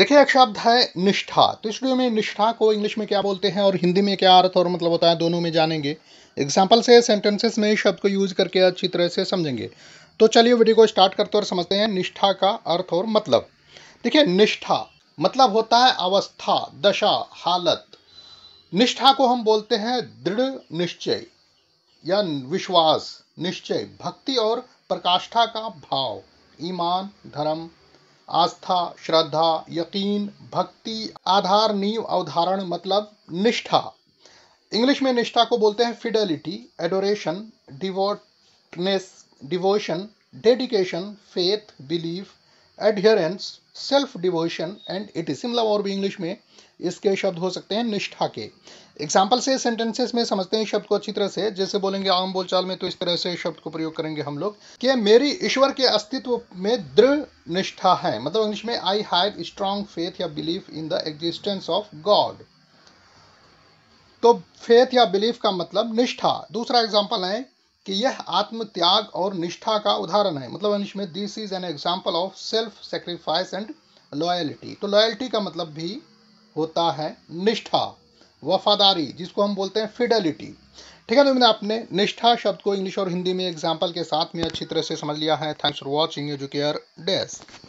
देखिए एक शब्द है निष्ठा तो वीडियो में निष्ठा को इंग्लिश में क्या बोलते हैं और हिंदी में क्या अर्थ और मतलब होता है दोनों में जानेंगे एग्जाम्पल से सेंटेंसेस में शब्द को यूज करके अच्छी तरह से समझेंगे तो चलिए वीडियो को स्टार्ट करते और समझते हैं निष्ठा का अर्थ और मतलब देखिए निष्ठा मतलब होता है अवस्था दशा हालत निष्ठा को हम बोलते हैं दृढ़ निश्चय या विश्वास निश्चय भक्ति और प्रकाष्ठा का भाव ईमान धर्म आस्था श्रद्धा यकीन भक्ति आधार नींव अवधारण मतलब निष्ठा इंग्लिश में निष्ठा को बोलते हैं fidelity adoration devotedness devotion dedication faith belief adherence self devotion and it similar और भी इंग्लिश में इसके शब्द हो सकते हैं निष्ठा के एग्जाम्पल से सेंटेंसेस में समझते हैं शब्द को अच्छी तरह से जैसे बोलेंगे आम बोलचाल में तो इस तरह से शब्द को प्रयोग करेंगे हम लोग कि मेरी ईश्वर के अस्तित्व में दृढ़ निष्ठा है मतलब इंग्लिश में आई हैव स्ट्रांग फेथ या belief in the existence of God तो फेथ या बिलीफ का मतलब निष्ठा दूसरा एग्जाम्पल है कि यह आत्मत्याग और निष्ठा का उदाहरण है मतलब अनिश में this is an example of self sacrifice and loyalty तो लॉयल्टी का मतलब भी होता है निष्ठा वफादारी जिसको हम बोलते हैं फिडेलिटी ठीक है तो मैंने आपने निष्ठा शब्द को इंग्लिश और हिंदी में एग्जाम्पल के साथ में अच्छी तरह से समझ लिया है thanks for watching Educare desk